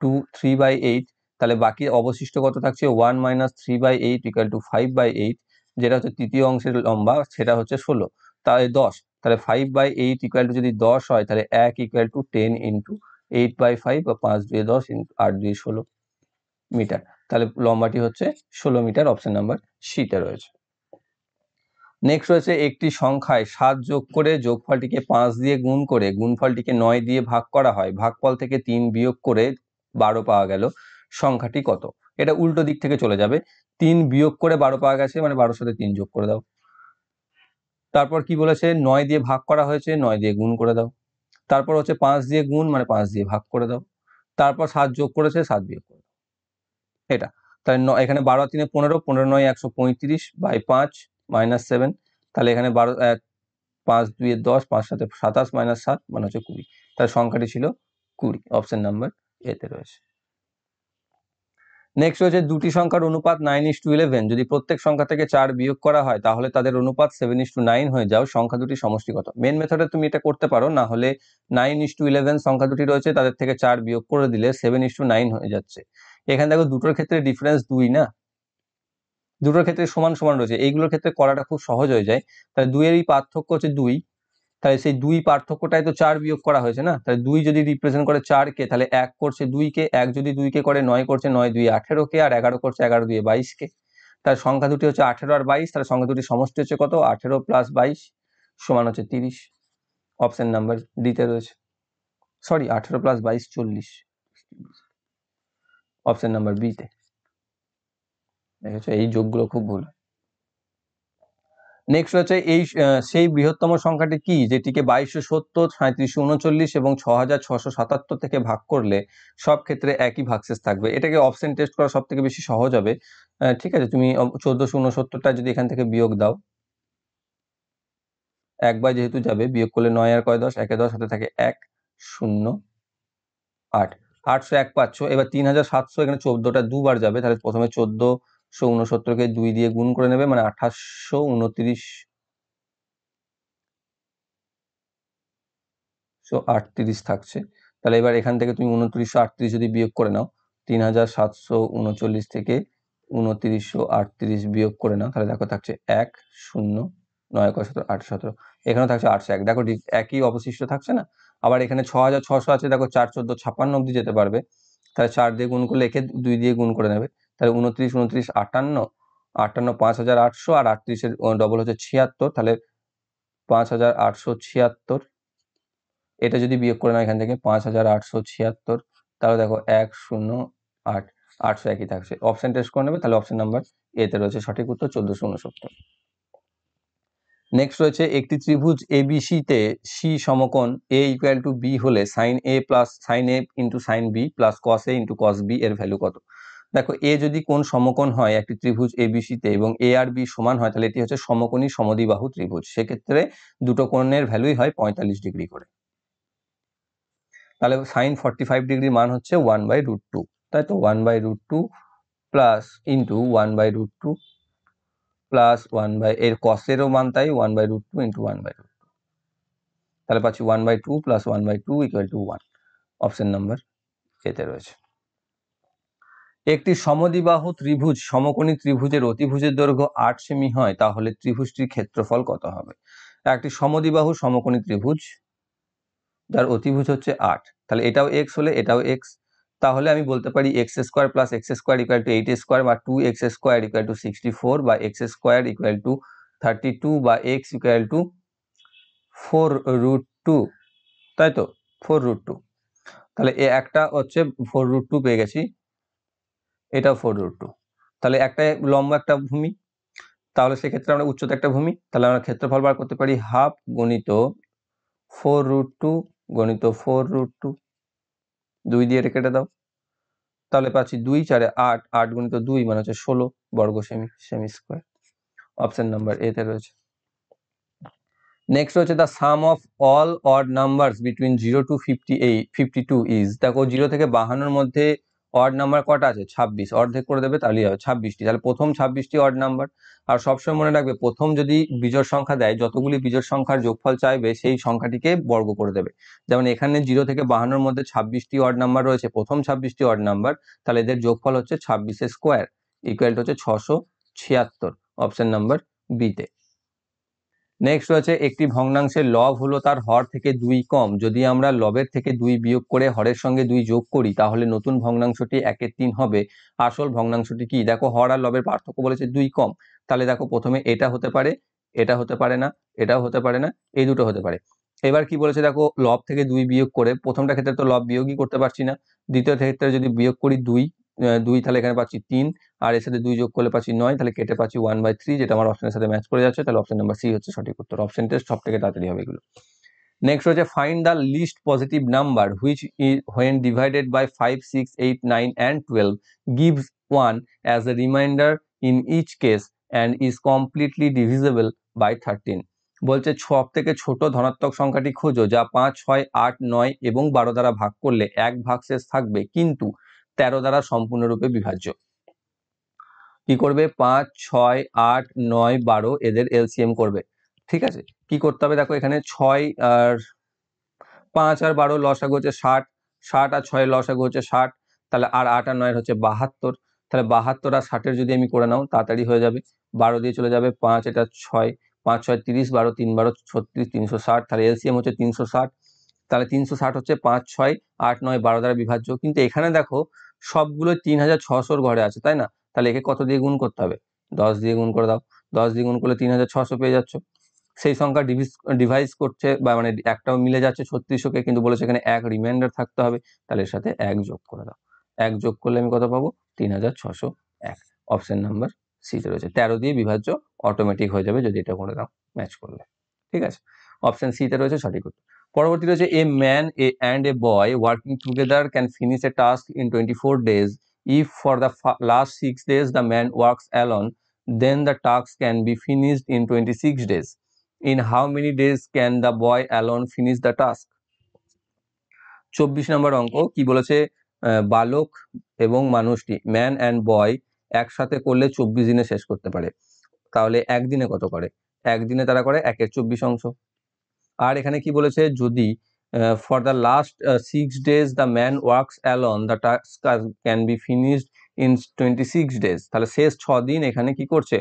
two three by eight তাহলে বাকি অবশিষ্ট কত থাকছে one minus three by eight equal to five by eight যেটা হচ্ছে তৃতীয় অংশের লম্বা সেটা হচ্ছে ষোলো তাহলে দশ তাহলে five by eight equal to যদি দশ হয় তাহলে এক equal to ten into eight by five বা পাঁচ দুয়ে দশ ইন্টু আট দুয়ে ষোলো মিটার তাহলে লম্বাটি হচ্ছে ষোলো মিটার অপশন নাম্বার সিটা রয়েছে নেক্সট রয়েছে একটি সংখ্যায় সাত যোগ করে যোগফলটিকে পাঁচ দিয়ে গুণ করে গুণফলটিকে নয় দিয়ে ভাগ করা হয় ভাগফল থেকে তিন বিয়োগ করে বারো পাওয়া গেল সংখ্যাটি কত এটা উল্টো দিক থেকে চলে যাবে তিন বিয়োগ করে বারো পাওয়া গেছে মানে বারোর সাথে তিন যোগ করে দাও তারপর কি বলেছে নয় দিয়ে ভাগ করা হয়েছে নয় দিয়ে গুণ করে দাও তারপর হচ্ছে পাঁচ দিয়ে গুণ মানে পাঁচ দিয়ে ভাগ করে দাও তারপর সাত যোগ করেছে সাত বিয়োগ করে এটা তাহলে এখানে বারো তিনে পনেরো পনেরো নয় একশো পঁয়ত্রিশ বাই পাঁচ মাইনাস সেভেন তাহলে এখানে বারো পাঁচ দুয়ে দশ পাঁচ সাথে সাতাশ মাইনাস সাত মানে হচ্ছে কুড়ি তার সংখ্যাটি ছিল কুড়ি অপশন নাম্বার এতে রয়েছে নেক্সট রয়েছে দুটি সংখ্যার অনুপাত নাইন ইস টু ইলেভেন যদি প্রত্যেক সংখ্যা থেকে চার বিয়োগ করা হয় তাহলে তাদের অনুপাত সেভেন ইস টু নাইন হয়ে যাও সংখ্যা দুটি সমষ্টিগত মেন মেথডে তুমি এটা করতে পারো না হলে নাইন ইস টু ইলেভেন সংখ্যা দুটি রয়েছে তাদের থেকে চার বিয়োগ করে দিলে সেভেন ইস টু নাইন হয়ে যাচ্ছে এখানে দেখো দুটোর ক্ষেত্রে ডিফারেন্স দুই না দুটোর ক্ষেত্রে সমান সমান রয়েছে এইগুলোর ক্ষেত্রে করাটা খুব সহজ হয়ে যায় তাহলে দুইয়েরই পার্থক্য হচ্ছে দুই তাহলে সেই দুই পার্থক্যটাই তো চার বিয়োগ করা হয়েছে না তাহলে দুই যদি রিপ্রেজেন্ট করে চারকে তাহলে এক করছে দুইকে এক যদি দুইকে করে নয় করছে নয় দুই আঠেরোকে আর এগারো করছে এগারো দুই বাইশকে তার সংখ্যা দুটি হচ্ছে আঠেরো আর বাইশ তার সংখ্যা দুটি সমষ্টি হচ্ছে কত আঠেরো প্লাস বাইশ সমান হচ্ছে তিরিশ অপশন নাম্বার ডিতে রয়েছে সরি আঠেরো প্লাস বাইশ চল্লিশ অপশন নাম্বার বিতে দেখেছো এই যোগগুলো খুব ভুল নেক্সট হচ্ছে এই সেই বৃহত্তম সংখ্যাটি কি যেটিকে বাইশশো সত্তর সাঁত্রিশশো উনচল্লিশ এবং ছ হাজার ছশো সাতাত্তর থেকে ভাগ করলে সব ক্ষেত্রে একই ভাগশেষ থাকবে এটাকে অপশন টেস্ট করা সব থেকে বেশি সহজ হবে ঠিক আছে তুমি চোদ্দশো উনসত্তরটা যদি এখান থেকে বিয়োগ দাও একবার যেহেতু যাবে বিয়োগ করলে নয় আর কয় দশ একে দশ হাতে থাকে এক শূন্য আট আটশো এক পাচ্ছ এবার তিন হাজার সাতশো এখানে চোদ্দোটা দুবার যাবে তাহলে প্রথমে চোদ্দো আটশো উনসত্তরকে দুই দিয়ে গুণ করে নেবে মানে আঠাশশো উনত্রিশ আটত্রিশ থাকছে তাহলে এবার এখান থেকে তুমি উনত্রিশশো আটত্রিশ যদি বিয়োগ করে নাও তিন হাজার সাতশো উনচল্লিশ থেকে উনত্রিশশো আটত্রিশ বিয়োগ করে নাও তাহলে দেখো থাকছে এক শূন্য নয় কত সতেরো আট সতেরো এখানেও থাকছে আটশো এক দেখো একই অবশিষ্ট থাকছে না আবার এখানে ছ হাজার ছশো আছে দেখো চার চোদ্দো ছাপ্পান্ন অব্দি যেতে পারবে তাহলে চার দিয়ে গুণ করলে একে দুই দিয়ে গুণ করে নেবে তাহলে উনত্রিশ উনত্রিশ আটান্ন আটান্ন পাঁচ হাজার আটশো আর আটত্রিশের ডবল হচ্ছে ছিয়াত্তর তাহলে পাঁচ হাজার আটশো ছিয়াত্তর এটা যদি বিয়োগ করে না এখান থেকে পাঁচ হাজার আটশো ছিয়াত্তর তাহলে দেখো এক শূন্য আট আটশো একই থাকছে অপশান টেস্ট করে নেবে তাহলে অপশান নাম্বার এতে রয়েছে সঠিক উত্তর চোদ্দশো উনসত্তর নেক্সট রয়েছে একটি ত্রিভুজ এ তে সি সমকোণ এ ইকুয়াল টু বি হলে sine A plus sine A into sine B plus cos A into cos B এর ভ্যালু কত দেখো এ যদি কোন সমকোণ হয় একটি ত্রিভুজ এ এবিসিতে এবং এ আর বি সমান হয় তাহলে এটি হচ্ছে সমকোণী সমদিবাহু ত্রিভুজ সেক্ষেত্রে দুটো কোণের ভ্যালুই হয় পঁয়তাল্লিশ ডিগ্রি করে তাহলে সাইন ফর্টি ফাইভ ডিগ্রি মান হচ্ছে ওয়ান বাই রুট টু তাই তো one by root two plus into one by root two plus one by এর কসেরও মান তাই one by root two into one by root two তাহলে পাচ্ছি one by two plus one by two equal to one option number এতে রয়েছে একটি সমদিবাহু ত্রিভুজ সমকোণী ত্রিভুজের অতিভুজের দৈর্ঘ্য আট সেমি হয় তাহলে ত্রিভুজটির ক্ষেত্রফল কত হবে একটি সমদিবাহু সমকোণী ত্রিভুজ যার অতিভুজ হচ্ছে আট তাহলে এটাও এক্স হলে এটাও এক্স তাহলে আমি বলতে পারি x square plus x square equal to eight square বা two x square equal to sixty four বা x square equal to thirty two বা x equal to four root two তাই তো ফোর রুট টু তাহলে এ একটা হচ্ছে four root two পেয়ে গেছি এটাও ফোর রুট টু তাহলে একটা লম্ব একটা ভূমি তাহলে সেক্ষেত্রে আমরা উচ্চতা একটা ভূমি তাহলে আমরা ক্ষেত্রফল বার করতে পারি হাফ গণিত ফোর রুট টু গণিত ফোর রুট টু দুই দিয়ে কেটে দাও তাহলে পাচ্ছি দুই চারে আট আট গণিত দুই মানে হচ্ছে ষোলো বর্গ সেমি সেমি স্কোয়ার অপশান নাম্বার এতে রয়েছে নেক্সট হচ্ছে the sum of all odd numbers between zero to fifty eight fifty two is দেখো জিরো থেকে বাহান্নর মধ্যে অড নাম্বার কটা আছে ছাব্বিশ অর্ধেক করে দেবে তাহলেই হবে ছাব্বিশটি তাহলে প্রথম ছাব্বিশটি অড নাম্বার আর সবসময় মনে রাখবে প্রথম যদি বিজোর সংখ্যা দেয় যতগুলি বিজোর সংখ্যার যোগফল চাইবে সেই সংখ্যাটিকে বর্গ করে দেবে যেমন এখানে জিরো থেকে বাহান্নর মধ্যে ছাব্বিশটি অড নাম্বার রয়েছে প্রথম ছাব্বিশটি অড নাম্বার তাহলে এদের যোগফল হচ্ছে ছাব্বিশে স্কোয়ার ইকুয়ালটা হচ্ছে ছশো ছিয়াত্তর অপশান নাম্বার বিতে নেক্সট রয়েছে একটি ভগ্নাংশের লব হলো তার হর থেকে দুই কম যদি আমরা লবের থেকে দুই বিয়োগ করে হরের সঙ্গে দুই যোগ করি তাহলে নতুন ভগ্নাংশটি একের তিন হবে আসল ভগ্নাংশটি কি দেখো হর আর লবের পার্থক্য বলেছে দুই কম তাহলে দেখো প্রথমে এটা হতে পারে এটা হতে পারে না এটাও হতে পারে না এই দুটো হতে পারে এবার কি বলেছে দেখো লব থেকে দুই বিয়োগ করে প্রথমটা ক্ষেত্রে তো লব বিয়োগই করতে পারছি না দ্বিতীয় ক্ষেত্রে যদি বিয়োগ করি দুই দুই তাহলে এখানে পাচ্ছি তিন আর এর সাথে দুই যোগ করলে পাচ্ছি নয় তাহলে কেটে পাচ্ছি ওয়ান বাই থ্রি যেটা আমার অপশনের সাথে ম্যাচ করে যাচ্ছে তাহলে অপশন নাম্বার সি হচ্ছে সঠিক উত্তর অপশন টেস্ট সব থেকে তাড়াতাড়ি হবে এগুলো নেক্সট হচ্ছে find the least positive number which when divided by five six eight nine and twelve gives one as a remainder in each case and is completely divisible by thirteen বলছে সব থেকে ছোট ধনাত্মক সংখ্যাটি খোঁজো যা পাঁচ ছয় আট নয় এবং বারো দ্বারা ভাগ করলে এক ভাগ শেষ থাকবে কিন্তু তেরো দ্বারা সম্পূর্ণরূপে বিভাজ্য কি করবে পাঁচ ছয় আট নয় বারো এদের এলসিএম করবে ঠিক আছে কি করতে হবে দেখো এখানে ছয় আর পাঁচ আর বারো লসাগু হচ্ছে ষাট ষাট আর ছয় লসাগু হচ্ছে ষাট তাহলে আর আট আর নয় হচ্ছে বাহাত্তর তাহলে বাহাত্তর আর ষাটের যদি আমি করে নাও তাড়াতাড়ি হয়ে যাবে বারো দিয়ে চলে যাবে পাঁচ এটা ছয় পাঁচ ছয় তিরিশ বারো তিন বারো ছত্রিশ তিনশো ষাট তাহলে এলসিএম হচ্ছে তিনশো ষাট তাহলে তিনশো ষাট হচ্ছে পাঁচ ছয় আট নয় বারো দ্বারা বিভাজ্য কিন্তু এখানে দেখো সবগুলো তিন হাজার ছশোর ঘরে আছে তাই না তাহলে একে কত দিয়ে গুণ করতে হবে দশ দিয়ে গুণ করে দাও দশ দিয়ে গুণ করলে তিন হাজার ছশো পেয়ে যাচ্ছ সেই সংখ্যা ডিভিস ডিভাইস করছে বা মানে একটাও মিলে যাচ্ছে ওকে কিন্তু বলেছে এখানে এক রিমাইন্ডার থাকতে হবে তাহলে এর সাথে এক যোগ করে দাও এক যোগ করলে আমি কত পাবো তিন হাজার ছশো এক অপশান নাম্বার সিতে রয়েছে তেরো দিয়ে বিভাজ্য অটোমেটিক হয়ে যাবে যদি এটা করে দাও ম্যাচ করলে ঠিক আছে অপশান সিতে রয়েছে সঠিক উত্তর পরবর্তী রয়েছে a man a and a boy working together can finish a task in twenty four days if for the last six days the man works alone then the task can be finished in twenty six days in how many days can the boy alone finish the task চব্বিশ নম্বর অঙ্ক কি বলেছে বালক এবং মানুষটি man and বয় একসাথে করলে চব্বিশ দিনে শেষ করতে পারে তাহলে একদিনে কত করে একদিনে তারা করে একের চব্বিশ অংশ আর এখানে কি বলেছে যদি for the last six days the man works alone the task can be finished in twenty six days তাহলে শেষ ছ দিন এখানে কি করছে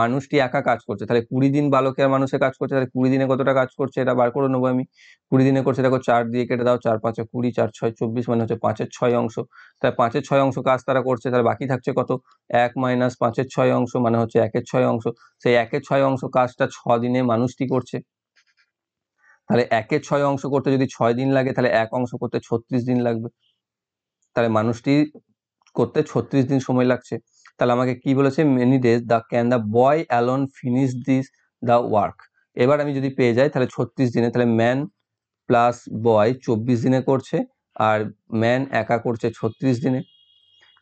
মানুষটি একা কাজ করছে তাহলে কুড়ি দিন বালকে আর মানুষে কাজ করছে তাহলে কুড়ি দিনে কতটা কাজ করছে এটা বার করে নেবো আমি কুড়ি দিনে করছে দেখো চার দিয়ে কেটে দাও চার পাঁচে কুড়ি চার ছয় চব্বিশ মানে হচ্ছে পাঁচের ছয় অংশ তাহলে পাঁচের ছয় অংশ কাজ তারা করছে তাহলে বাকি থাকছে কত এক মাইনাস পাঁচের ছয় অংশ মানে হচ্ছে একের ছয় অংশ সেই একের ছয় অংশ কাজটা ছ দিনে মানুষটি করছে তাহলে একে ছয় অংশ করতে যদি ছয় দিন লাগে তাহলে এক অংশ করতে ছত্রিশ দিন লাগবে তাহলে মানুষটি করতে ছত্রিশ দিন সময় লাগছে তাহলে আমাকে কি বলেছে many days the can the boy alone finish this the work এবার আমি যদি পেয়ে যাই তাহলে ছত্রিশ দিনে তাহলে ম্যান প্লাস বয় চব্বিশ দিনে করছে আর ম্যান একা করছে ছত্রিশ দিনে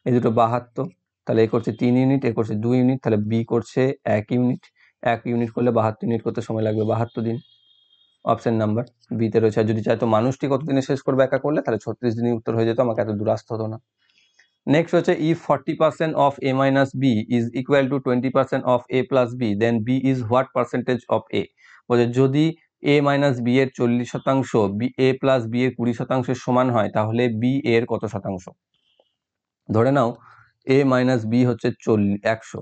এ দুটো বাহাত্তর তাহলে এ করছে তিন ইউনিট এ করছে দুই ইউনিট তাহলে বি করছে এক ইউনিট এক ইউনিট করলে বাহাত্তর ইউনিট করতে সময় লাগবে বাহাত্তর দিন অপশন নাম্বার বিতে রয়েছে আর যদি তো মানুষটি কতদিনে শেষ করবে একা করলে তাহলে ছত্রিশ দিনই উত্তর হয়ে যেত আমাকে এত দুরাস্ত হতো না নেক্সট হচ্ছে if forty percent of A minus B is equal to twenty percent of A plus B then B is what percentage of A বলছে যদি এ মাইনাস বি এর চল্লিশ শতাংশ বি এ প্লাস বি এর কুড়ি শতাংশের সমান হয় তাহলে বি এর কত শতাংশ ধরে নাও এ মাইনাস বি হচ্ছে চল্লিশ একশো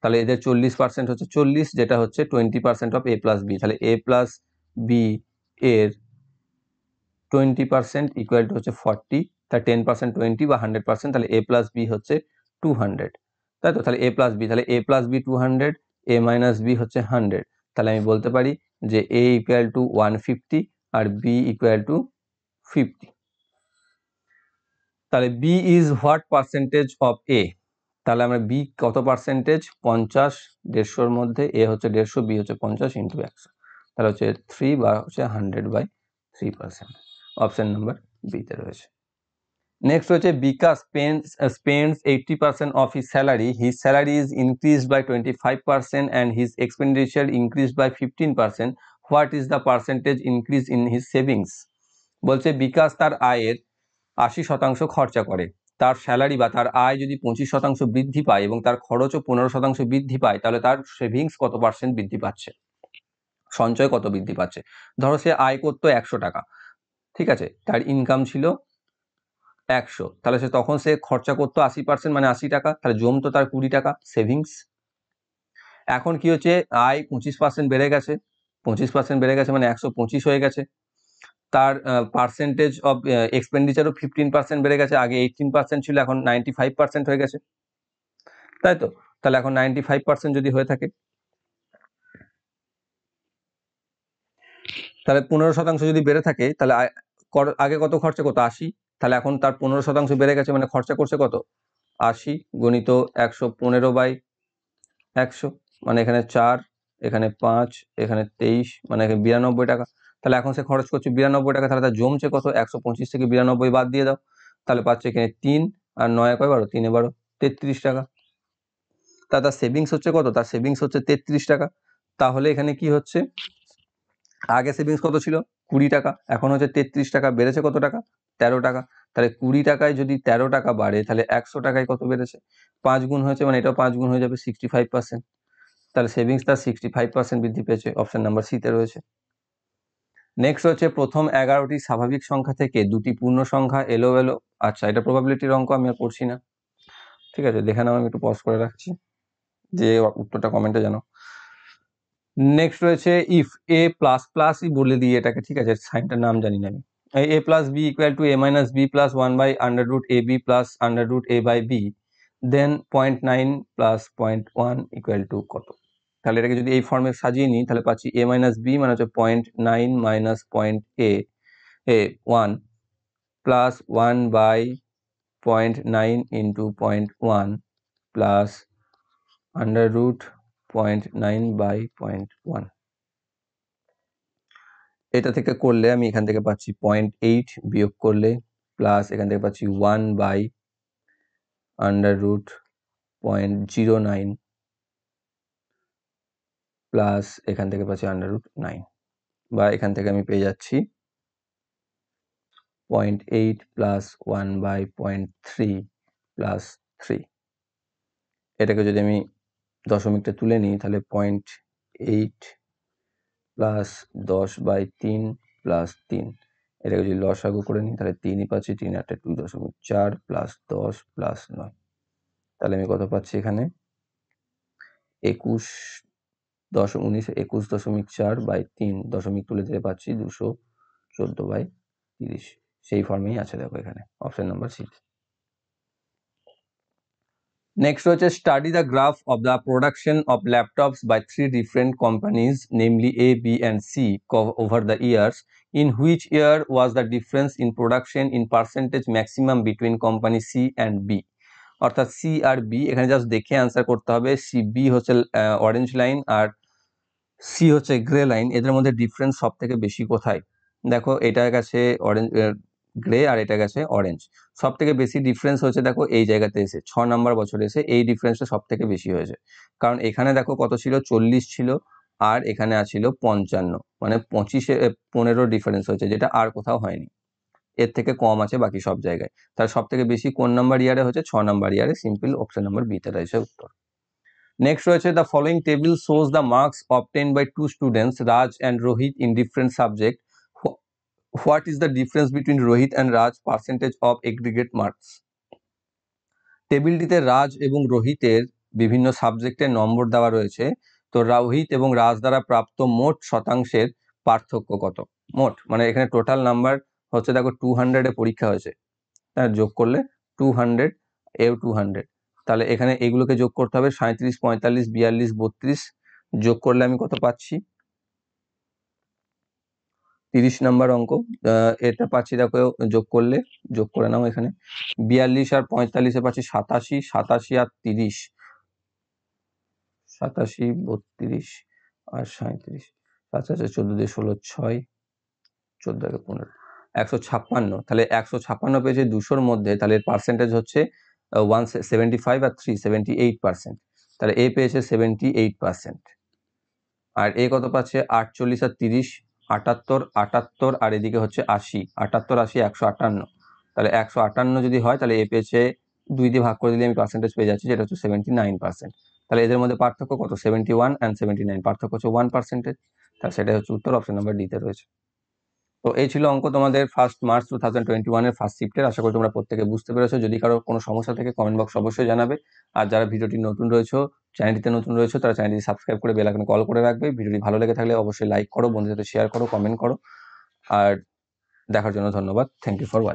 তাহলে এদের চল্লিশ পার্সেন্ট হচ্ছে চল্লিশ যেটা হচ্ছে twenty percent of A plus B তাহলে এ প্লাস বি এর টোয়েন্টি পার্সেন্ট ইকুয়াল টু হচ্ছে ফর্টি তাহলে টেন পার্সেন্ট টোয়েন্টি বা হান্ড্রেড পার্সেন্ট তাহলে এ প্লাস বি হচ্ছে টু হান্ড্রেড তাই তো তাহলে এ প্লাস বি তাহলে A plus B two hundred A minus B হচ্ছে হান্ড্রেড তাহলে আমি বলতে পারি যে A equal to one fifty আর বি ইকুয়াল টু ফিফটি তাহলে B is what percentage of A তাহলে আমরা বি কত পার্সেন্টেজ পঞ্চাশ দেড়শোর মধ্যে এ হচ্ছে দেড়শো বি হচ্ছে পঞ্চাশ ইন্টু একশো তাহলে হচ্ছে থ্রি বা হচ্ছে hundred by three percent option number বিতে রয়েছে নেক্সট হচ্ছে Bikash spends spends eighty percent of his salary his salary is increase by twenty five percent and his expenditure increase by fifteen percent what is the percentage increase in his savings বলছে বিকাশ তার আয়ের আশি শতাংশ খরচা করে তার salary বা তার আয় যদি পঁচিশ শতাংশ বৃদ্ধি পায় এবং তার খরচও পনেরো শতাংশ বৃদ্ধি পায় তাহলে তার সেভিংস কত পার্সেন্ট বৃদ্ধি পাচ্ছে সঞ্চয় কত বৃদ্ধি পাচ্ছে ধরো সে আয় করতো একশো টাকা ঠিক আছে তার ইনকাম ছিল একশো তাহলে সে তখন সে খরচা করতো আশি পার্সেন্ট মানে আশি টাকা তাহলে জমতো তার কুড়ি টাকা সেভিংস এখন কি হচ্ছে আয় পঁচিশ পার্সেন্ট বেড়ে গেছে পঁচিশ পার্সেন্ট বেড়ে গেছে মানে একশো পঁচিশ হয়ে গেছে তার পার্সেন্টেজ অফ এক্সপেন্ডিচারও ফিফটিন পার্সেন্ট বেড়ে গেছে আগে এইটিন পার্সেন্ট ছিল এখন নাইনটি ফাইভ পার্সেন্ট হয়ে গেছে তাই তো তাহলে এখন নাইনটি ফাইভ পার্সেন্ট যদি হয়ে থাকে তাহলে পনেরো শতাংশ যদি বেড়ে থাকে তাহলে আগে কত খরচা কত আশি তাহলে এখন তার পনেরো শতাংশ বেড়ে গেছে মানে খরচা করছে কত আশি গণিত একশো পনেরো বাই একশো মানে এখানে চার এখানে পাঁচ এখানে তেইশ মানে এখানে বিরানব্বই টাকা তাহলে এখন সে খরচ করছে বিরানব্বই টাকা তাহলে তার জমছে কত একশো পঁচিশ থেকে বিরানব্বই বাদ দিয়ে দাও তাহলে পাচ্ছে এখানে তিন আর নয় কয় বারো তিনে বারো তেত্রিশ টাকা তা তার সেভিংস হচ্ছে কত তার সেভিংস হচ্ছে তেত্রিশ টাকা তাহলে এখানে কি হচ্ছে আগে সেভিংস কত ছিল কুড়ি টাকা এখন হচ্ছে তেত্রিশ টাকা বেড়েছে কত টাকা তেরো টাকা তাহলে কুড়ি টাকায় যদি তেরো টাকা বাড়ে তাহলে একশো টাকায় কত বেড়েছে পাঁচ গুণ হয়েছে মানে এটাও পাঁচ গুণ হয়ে যাবে সিক্সটি ফাইভ পার্সেন্ট তাহলে সেভিংস তার সিক্সটি ফাইভ পার্সেন্ট বৃদ্ধি পেয়েছে অপশান নাম্বার সিতে রয়েছে নেক্সট হচ্ছে প্রথম এগারোটি স্বাভাবিক সংখ্যা থেকে দুটি পূর্ণ সংখ্যা এলো এলো আচ্ছা এটা প্রবাবিলিটির অঙ্ক আমি আর পড়ছি না ঠিক আছে দেখে নাও আমি একটু পজ করে রাখছি যে উত্তরটা কমেন্টে জানাও নেক্সট রয়েছে ইফ এ প্লাস প্লাসই বলে দিই এটাকে ঠিক আছে সাইনটার নাম জানি না আমি A plus B equal to A minus B plus one by under root A B plus under root A by B then point nine plus point one equal to কত তাহলে এটাকে যদি এই ফর্মে সাজিয়ে নিই তাহলে পাচ্ছি এ মাইনাস বি মানে হচ্ছে পয়েন্ট নাইন মাইনাস পয়েন্ট এ এ one plus one by point nine into point one plus under root 0.9 by 0.1 এটা থেকে করলে আমি এখান থেকে পাচ্ছি 0.8 বিয়োগ করলে প্লাস এখান থেকে পাচ্ছি 1 বাই আন্ডার রুট 0.09 প্লাস এখান থেকে পাচ্ছি আন্ডার রুট 9 বা এখান থেকে আমি পেয়ে যাচ্ছি 0.8 প্লাস 1 বাই 0.3 প্লাস 3 এটাকে যদি আমি দশমিকটা তুলে নিই তাহলে পয়েন্ট এইট প্লাস দশ বাই তিন প্লাস তিন এটাকে যদি লস আগু করে নিই তাহলে তিনই পাচ্ছি তিন আটটা দুই দশমিক চার প্লাস দশ প্লাস নয় তাহলে আমি কত পাচ্ছি এখানে একুশ দশ উনিশ একুশ দশমিক চার বাই তিন দশমিক তুলে দিতে পাচ্ছি দুশো চোদ্দো বাই তিরিশ সেই ফর্মেই আছে দেখো এখানে অপশান নাম্বার সিক্স Next হচ্ছে study the graph of the production of laptops by three different companies namely A, B and C over the years in which year was the difference in production in percentage maximum between company C and B অর্থাৎ C আর B এখানে just দেখে answer করতে হবে C B হচ্ছে orange line আর C হচ্ছে grey line এদের মধ্যে ডিফারেন্স সব থেকে বেশি কোথায় দেখো এটার কাছে অরেঞ্জ গ্রে আর এটা গেছে অরেঞ্জ সব থেকে বেশি ডিফারেন্স হয়েছে দেখো এই জায়গাতে এসে ছ নম্বর বছরে এসে এই ডিফারেন্সটা সব থেকে বেশি হয়েছে কারণ এখানে দেখো কত ছিল চল্লিশ ছিল আর এখানে আছিল পঞ্চান্ন মানে পঁচিশে পনেরো ডিফারেন্স হয়েছে যেটা আর কোথাও হয়নি এর থেকে কম আছে বাকি সব জায়গায় তার সব থেকে বেশি কোন নাম্বার ইয়ারে হচ্ছে ছ নাম্বার ইয়ারে সিম্পল অপশন নাম্বার বিতে রয়েছে উত্তর নেক্সট রয়েছে the following table shows the marks obtained by two students Raj and Rohit in different subject what is the difference between Rohit and Raj percentage of aggregate marks টেবিলটিতে রাজ এবং রোহিতের বিভিন্ন সাবজেক্টে নম্বর দেওয়া রয়েছে তো রোহিত এবং রাজ দ্বারা প্রাপ্ত মোট শতাংশের পার্থক্য কত মোট মানে এখানে টোটাল নাম্বার হচ্ছে দেখো টু হান্ড্রেডে পরীক্ষা হয়েছে তার যোগ করলে টু হান্ড্রেড এও টু হান্ড্রেড তাহলে এখানে এগুলোকে যোগ করতে হবে সাঁত্রিশ পঁয়তাল্লিশ বিয়াল্লিশ বত্রিশ যোগ করলে আমি কত পাচ্ছি তিরিশ নাম্বার অঙ্ক এটা পাচ্ছি দেখো যোগ করলে যোগ করে নাও এখানে বিয়াল্লিশ আর পঁয়তাল্লিশে পাচ্ছি সাতাশি সাতাশি আর তিরিশ সাতাশি বত্রিশ আর সাঁত্রিশ আচ্ছা চোদ্দ দিয়ে ষোলো ছয় চোদ্দো আগে পনেরো একশো ছাপ্পান্ন তাহলে একশো ছাপ্পান্ন পেয়েছে দুশোর মধ্যে তাহলে এর পার্সেন্টেজ হচ্ছে ওয়ান সেভেন্টি ফাইভ আর থ্রি সেভেন্টি এইট পার্সেন্ট তাহলে এ পেয়েছে সেভেন্টি এইট পার্সেন্ট আর এ কত পাচ্ছে আটচল্লিশ আর তিরিশ আটাত্তর আটাত্তর আর এদিকে হচ্ছে আশি আটাত্তর আশি একশো আটান্ন তাহলে একশো আটান্ন যদি হয় তাহলে এ পেছে দুই দিয়ে ভাগ করে দিলে আমি পার্সেন্টেজ পেয়ে যাচ্ছি যেটা হচ্ছে সেভেন্টি নাইন পার্সেন্ট তাহলে এদের মধ্যে পার্থক্য কত seventy one and seventy nine পার্থক্য হচ্ছে ওয়ান পার্সেন্টেজ তাহলে সেটা হচ্ছে উত্তর অপশন নাম্বার ডিতে রয়েছে তো এই ছিল অঙ্ক তোমাদের first March two thousand twenty ওয়ানের ফার্স্ট শিফটের আশা করি তোমরা প্রত্যেকে বুঝতে পেরেছো যদি কারো কোনো সমস্যা থাকে কমেন্ট বক্স অবশ্যই জানাবে আর যারা ভিডিওটি নতুন রয়েছে চ্যানেলটিতে নতুন রয়েছে তারা চ্যানেলটি সাবস্ক্রাইব করে বেলাকনে কল করে রাখবে ভিডিওটি ভালো লেগে থাকলে অবশ্যই লাইক করো বন্ধুদের সাথে শেয়ার করো কমেন্ট করো আর দেখার জন্য ধন্যবাদ থ্যাংক ইউ ফর ওয়াচিং